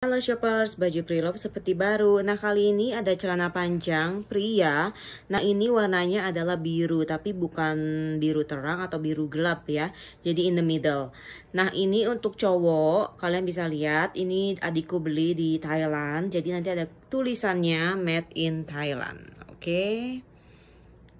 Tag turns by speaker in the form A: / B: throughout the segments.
A: Halo shoppers, baju preloved seperti baru. Nah kali ini ada celana panjang pria. Nah ini warnanya adalah biru, tapi bukan biru terang atau biru gelap ya. Jadi in the middle. Nah ini untuk cowok, kalian bisa lihat ini adikku beli di Thailand. Jadi nanti ada tulisannya made in Thailand. Oke. Okay?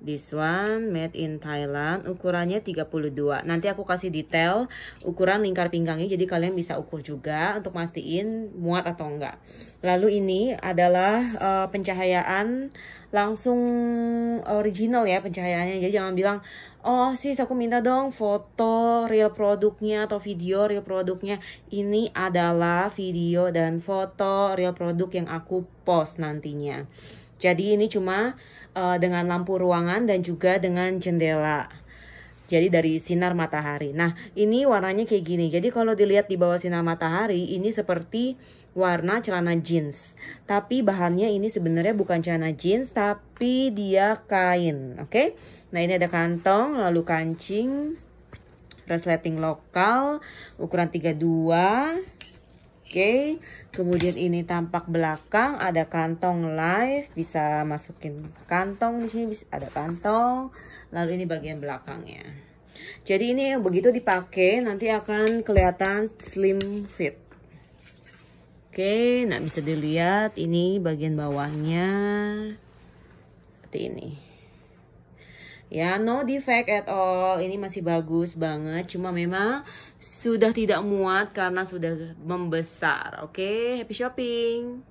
A: This one made in Thailand, ukurannya 32. Nanti aku kasih detail ukuran lingkar pinggangnya jadi kalian bisa ukur juga untuk mastiin muat atau enggak. Lalu ini adalah uh, pencahayaan langsung original ya pencahayaannya. Jadi jangan bilang, "Oh, sis aku minta dong foto real produknya atau video real produknya." Ini adalah video dan foto real produk yang aku post nantinya. Jadi ini cuma uh, dengan lampu ruangan dan juga dengan jendela. Jadi dari sinar matahari. Nah, ini warnanya kayak gini. Jadi kalau dilihat di bawah sinar matahari, ini seperti warna celana jeans. Tapi bahannya ini sebenarnya bukan celana jeans, tapi dia kain, oke? Okay? Nah, ini ada kantong, lalu kancing, resleting lokal, ukuran 32, Oke, kemudian ini tampak belakang ada kantong live, bisa masukin kantong di sini, bisa ada kantong. Lalu ini bagian belakangnya. Jadi ini begitu dipakai nanti akan kelihatan slim fit. Oke, nah bisa dilihat ini bagian bawahnya seperti ini ya no defect at all ini masih bagus banget cuma memang sudah tidak muat karena sudah membesar oke okay? happy shopping